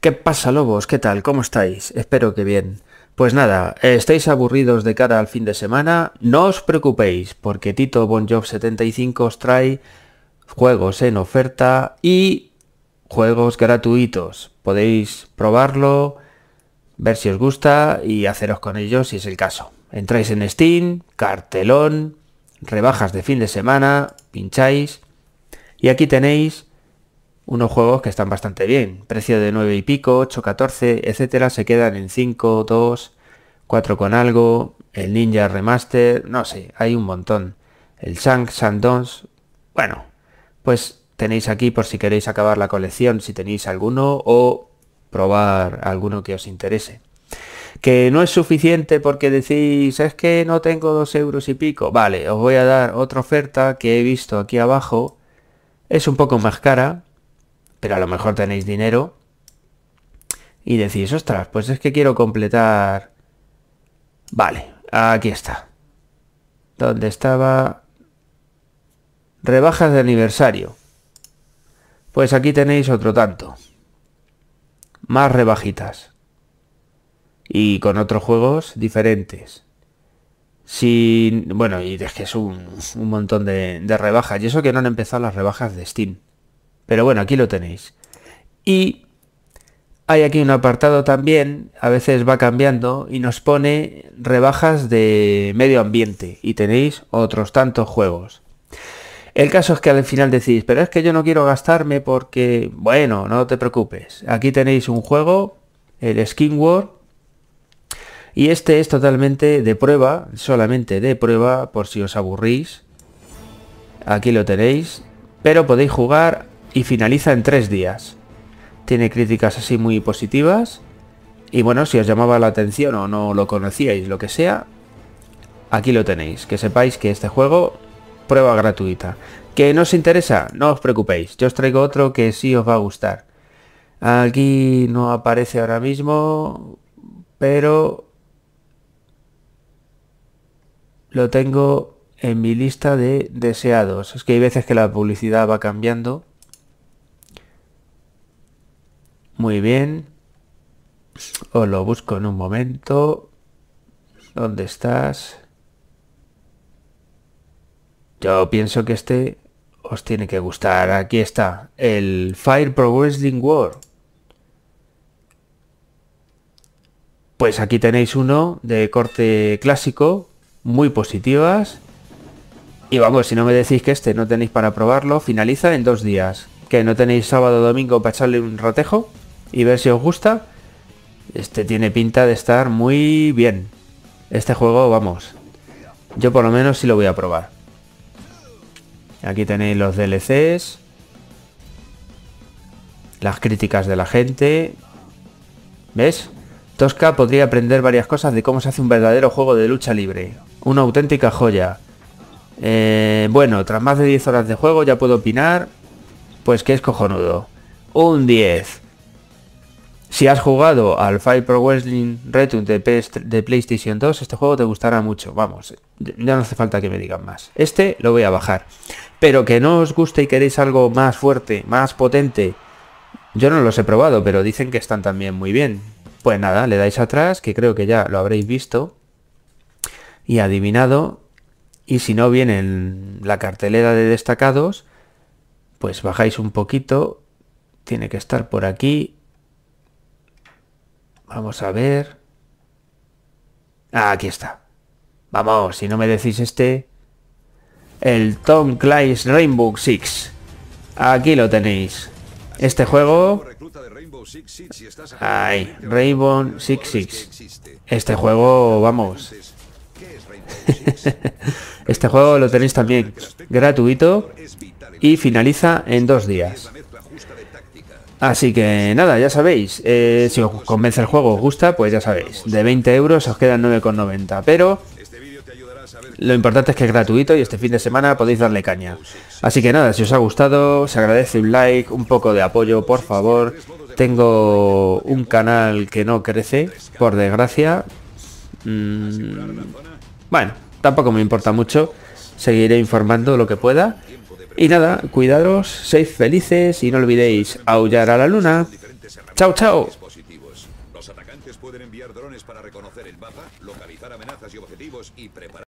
¿Qué pasa, lobos? ¿Qué tal? ¿Cómo estáis? Espero que bien. Pues nada, estáis aburridos de cara al fin de semana, no os preocupéis, porque Tito Bonjob 75 os trae juegos en oferta y juegos gratuitos. Podéis probarlo, ver si os gusta y haceros con ellos si es el caso. Entráis en Steam, cartelón, rebajas de fin de semana, pincháis y aquí tenéis unos juegos que están bastante bien. Precio de 9 y pico, 8, 14, etcétera, se quedan en 5, 2, 4 con algo, el Ninja Remaster, no sé, hay un montón. El Shank, Sandons, bueno, pues tenéis aquí por si queréis acabar la colección, si tenéis alguno o probar alguno que os interese. Que no es suficiente porque decís, es que no tengo dos euros y pico. Vale, os voy a dar otra oferta que he visto aquí abajo. Es un poco más cara, pero a lo mejor tenéis dinero y decís, ostras, pues es que quiero completar... Vale, aquí está. ¿Dónde estaba? Rebajas de aniversario. Pues aquí tenéis otro tanto. Más rebajitas. Y con otros juegos diferentes. Sin... Bueno, y es que es un, montón de, de rebajas. Y eso que no han empezado las rebajas de Steam. Pero bueno, aquí lo tenéis. Y hay aquí un apartado también, a veces va cambiando y nos pone rebajas de medio ambiente y tenéis otros tantos juegos. El caso es que al final decís, pero es que yo no quiero gastarme porque, bueno, no te preocupes. Aquí tenéis un juego, el Skin War, y este es totalmente de prueba, solamente de prueba, por si os aburrís. Aquí lo tenéis, pero podéis jugar y finaliza en tres días. Tiene críticas así muy positivas. Y bueno, si os llamaba la atención o no lo conocíais, lo que sea, aquí lo tenéis. Que sepáis que este juego, prueba gratuita. ¿Que no os interesa? No os preocupéis. Yo os traigo otro que sí os va a gustar. Aquí no aparece ahora mismo, pero lo tengo en mi lista de deseados. Es que hay veces que la publicidad va cambiando Muy bien. Os lo busco en un momento. ¿Dónde estás? Yo pienso que este os tiene que gustar. Aquí está. El Fire Pro Wrestling War. Pues aquí tenéis uno de corte clásico. Muy positivas. Y vamos, si no me decís que este no tenéis para probarlo, finaliza en dos días. Que no tenéis sábado o domingo para echarle un rotejo y ver si os gusta. Este tiene pinta de estar muy bien. Este juego, vamos, yo por lo menos sí lo voy a probar. Aquí tenéis los DLCs. Las críticas de la gente. ¿Ves? Tosca podría aprender varias cosas de cómo se hace un verdadero juego de lucha libre. Una auténtica joya. Eh, bueno, tras más de 10 horas de juego ya puedo opinar. Pues que es cojonudo. Un 10. Si has jugado al Fire Pro Wrestling Return de, de, PlayStation 2, este juego te gustará mucho. Vamos, ya no hace falta que me digan más. Este lo voy a bajar. Pero que no os guste y queréis algo más fuerte, más potente. Yo no los he probado, pero dicen que están también muy bien. Pues nada, le dais atrás, que creo que ya lo habréis visto y adivinado. Y si no viene en la cartelera de destacados, pues bajáis un poquito. Tiene que estar por aquí Vamos a ver. Ah, aquí está. Vamos, si no me decís este... El Tom Clancy's Rainbow Six. Aquí lo tenéis. Este juego... Ay, Rainbow Six Six. Este juego, vamos. este juego lo tenéis también gratuito y finaliza en dos días. Así que nada, ya sabéis, eh, si os convence el juego, os gusta, pues ya sabéis, de 20 euros os quedan 9,90, pero lo importante es que es gratuito y este fin de semana podéis darle caña. Así que nada, si os ha gustado, se agradece un like, un poco de apoyo, por favor. Tengo un canal que no crece, por desgracia. Mm, bueno, tampoco me importa mucho, seguiré informando lo que pueda. Y nada, cuidados, seis felices y no olvidéis aullar a la luna. Chao, chao. Los atacantes pueden enviar drones para reconocer el mapa, localizar amenazas y objetivos y preparar